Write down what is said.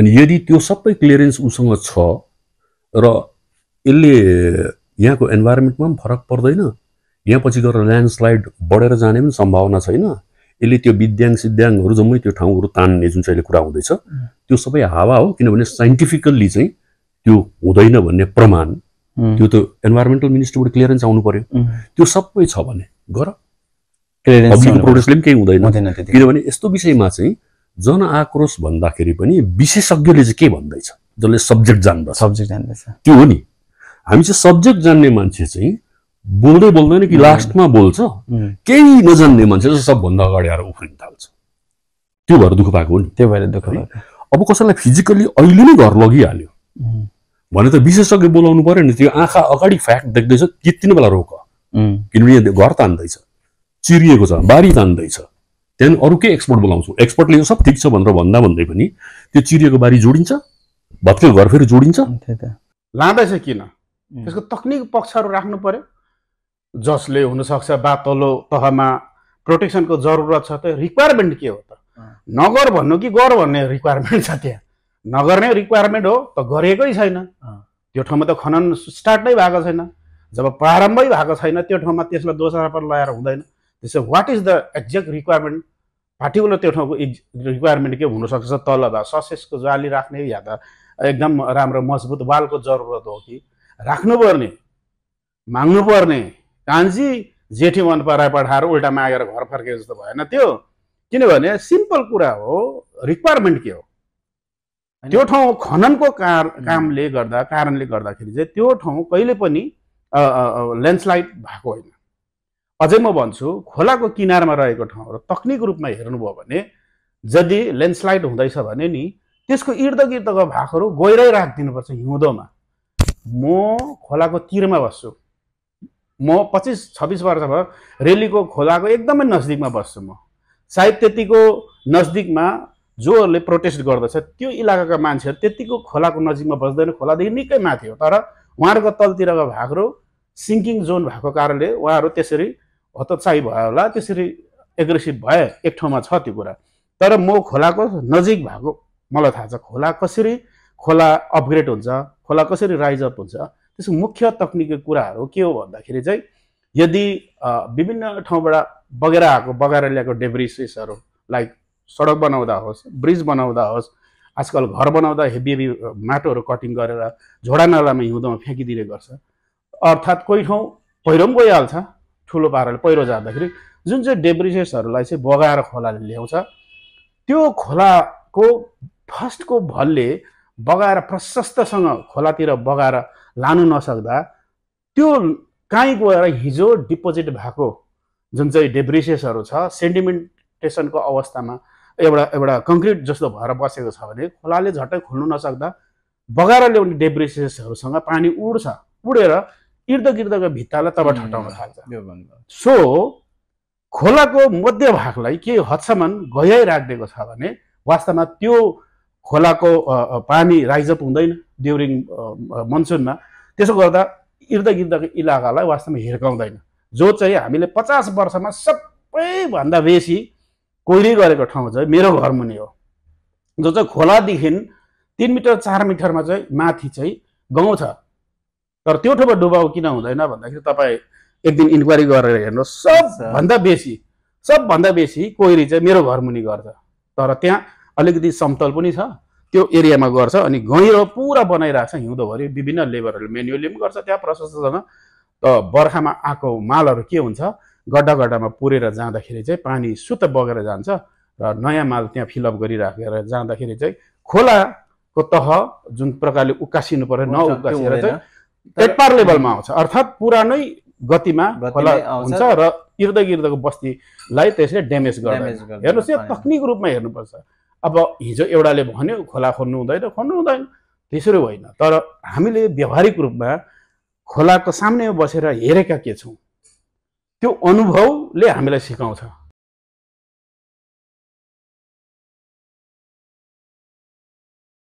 अनि यदि त्यो सबै क्लियरेन्स उसँग छ र यसले यहाँको इन्भाइरोमेन्टमा पनि फरक पर्दैन यहाँ पछि गएर ल्यान्डस्लाइड बढेर जाने पनि सम्भावना छैन यसले त्यो विद्याङ सिद्ध्याङहरू जम्मै त्यो ठाउँहरू तान्ने जुन चाहिँ अहिले कुरा हुँदैछ त्यो सबै हावा हो किनभने साइन्टिफिकल्ली चाहिँ त्यो हुँदैन भन्ने प्रमाण त्यो त इन्भाइरोमेन्टल मिनिस्ट्रीबाट क्लियरेन्स आउनु पर्यो त्यो सबै छ भने गर प्रोटेस्टले पनि केही हुँदैन किनभने यस्तो विषयमा चाहिँ जनआक्रोश भन्दाखेरि पनि विशेषज्ञले चाहिँ के भन्दैछ जसले सब्जेक्ट जान्दछ सब्जेक्ट जान्दछ त्यो हो नि हामी चाहिँ सब्जेक्ट जान्ने मान्छे चाहिँ बोल्दै बोल्दैन कि लास्टमा बोल्छ केही नजान्ने मान्छे चाहिँ सबभन्दा अगाडि आएर उफ्रिन थाल्छ त्यो भएर दुःख पाएको हो नि त्यो भएर दुःख अब कसैलाई फिजिकल्ली अहिले नै घर लगिहाल्यो भने त विशेषज्ञ बोलाउनु पऱ्यो नि त्यो आँखा अगाडि फ्याक्ट देख्दैछ त्यति नै बेला रोक किनभने घर तान्दैछ चिरिएको छ बारी तान्दैछ त्यहाँदेखि अरू के एक्सपर्ट बोलाउँछु एक्सपर्टले यो सब ठिक छ भनेर भन्दा भन्दै पनि त्यो चिरिएको बारी जोडिन्छ भत्केको घर फेरि जोडिन्छ लाँदैछ किन त्यसको तक्निक पक्षहरू राख्नु पर्यो जसले हुनसक्छ बा तल्लो तहमा प्रोटेक्सनको जरुरत छ त रिक्वायरमेन्ट के हो त नगर भन्नु कि गर भन्ने रिक्वायरमेन्ट छ त्यहाँ नगर्ने रिक्वायरमेन्ट हो त गरेकै छैन त्यो ठाउँमा त खनन स्टार्ट नै भएको छैन जब प्रारम्भै भएको छैन त्यो ठाउँमा त्यसलाई दोषारोपण लगाएर हुँदैन त्यसो what is the exact requirement particular त्यो ठाउँको इज रिक्वायरमेन्ट के हुनसक्छ तल त ससेसको जाली राख्ने या त एकदम राम्रो मजबुत वालको जरुरत हो कि राख्नुपर्ने माग्नुपर्ने कान्छी जेठी मन पराए पठाएर उल्टा मागेर घर फर्के जस्तो भएन त्यो किनभने सिम्पल कुरा हो रिक्वायरमेन्ट के हो त्यो ठाउँ खननको कार कामले गर्दा कारणले गर्दाखेरि चाहिँ त्यो ठाउँ कहिले पनि ल्यान्डस्लाइड भएको होइन अझै म भन्छु खोलाको किनारमा रहेको ठाउँहरू तक्निक रूपमा हेर्नुभयो भने यदि ल्यान्डस्लाइड हुँदैछ भने नि त्यसको इर्द गिर्दको भागहरू गहिरै राखिदिनुपर्छ हिउँदोमा म खोलाको तिरमा बस्छु म पच्चिस छब्बिस वर्ष भयो रेलीको खोलाको एकदमै नजदिकमा बस्छु म सायद त्यतिको नजदिकमा जोहरूले प्रोटेस्ट गर्दछ त्यो इलाकाका मान्छेहरू त्यतिको खोलाको नजिकमा बस्दैन खोलादेखि निकै माथि हो तर उहाँहरूको तलतिरको भागहरू सिङ्किङ जोन भएको कारणले उहाँहरू त्यसरी हतोत्साही भयो होला त्यसरी एग्रेसिभ भए एक ठाउँमा छ त्यो कुरा तर म खोलाको नजिक भएको मलाई थाहा छ खोला कसरी खोला अपग्रेड हुन्छ खोला कसरी राइज अप हुन्छ त्यसको मुख्य तक्निकी कुराहरू के हो भन्दाखेरि चाहिँ यदि विभिन्न ठाउँबाट बगेर आएको बगाएर ल्याएको डेब्रिसेसहरू लाइक सडक बनाउँदा होस् ब्रिज बनाउँदा होस् आजकल घर बनाउँदा हेभी हेभी माटोहरू कटिङ गरेर झोडा नालामा हिउँदमा फ्याँकिदिने गर्छ अर्थात् कोही ठाउँ पहिरो पनि गइहाल्छ ठुलो पाराले पहिरो जाँदाखेरि जुन चाहिँ डेब्रिजेसहरूलाई चाहिँ बगाएर खोलाले ल्याउँछ त्यो खोलाको फर्स्टको भलले बगाएर प्रशस्तसँग खोलातिर बगाएर लानु नसक्दा त्यो कहीँ गएर हिजो डिपोजिट भएको जुन चाहिँ डेब्रिसेसहरू छ सेन्टिमेन्टेसनको अवस्थामा एउटा एउटा कङ्क्रिट जस्तो भएर बसेको छ भने खोलाले झट्टै खोल्नु नसक्दा बगाएर ल्याउने डेब्रिसेसहरूसँग पानी उड्छ उडेर इर्द गिर्दको भित्तालाई तब ठटाउन थाल्छ सो खोलाको मध्य भागलाई के हदसम्म गयाइ राखिदिएको छ भने वास्तवमा त्यो खोलाको पानी राइजअप हुँदैन ड्युरिङ मनसुनमा त्यसो गर्दा इर्द गिर्दको इलाकालाई वास्तवमा हिर्काउँदैन जो चाहिँ हामीले पचास वर्षमा सबैभन्दा बेसी कोइरी गरेको ठाउँ चाहिँ मेरो घर मुनि हो जो चाहिँ खोलादेखि तिन मिटर चार मिटरमा चाहिँ माथि चाहिँ गाउँ छ तर त्यो ठाउँमा डुबाउ किन हुँदैन भन्दाखेरि तपाईँ एक दिन इन्क्वायरी गरेर हेर्नुहोस् सबभन्दा बेसी सबभन्दा बेसी कोइरी चाहिँ मेरो घर गर्छ तर त्यहाँ अलिकति समतल पनि छ त्यो एरियामा गर्छ अनि गहिरो पुरा बनाइरहेको छ हिउँदोभरि विभिन्न लेबरहरूले मेन्युली पनि गर्छ त्यहाँ प्रशस्तसँग त बर्खामा आएको मालहरू के हुन्छ गड्डा गड्डामा पुरेर जाँदाखेरि चाहिँ पानी सुत्त बगेर जान्छ र नयाँ माल त्यहाँ फिलअप गरिराखेर जाँदाखेरि चाहिँ खोलाको तह जुन प्रकारले उकासिनु पऱ्यो नउकासिएर चाहिँ एटपार लेभलमा आउँछ अर्थात् पुरानै गतिमा खोला हुन्छ र इर्द गिर्दको बस्तीलाई त्यसले ड्यामेज गर्छ हेर्नुहोस् यो तक्निक रूपमा हेर्नुपर्छ अब हिजो एउटाले भन्यो खोला खोल्नु हुँदैन खोल्नु हुँदैन त्यसरी होइन तर हामीले व्यवहारिक रूपमा खोलाको सामनेमा बसेर हेरेका के छौँ त्यो अनुभवले हामीलाई सिकाउँछ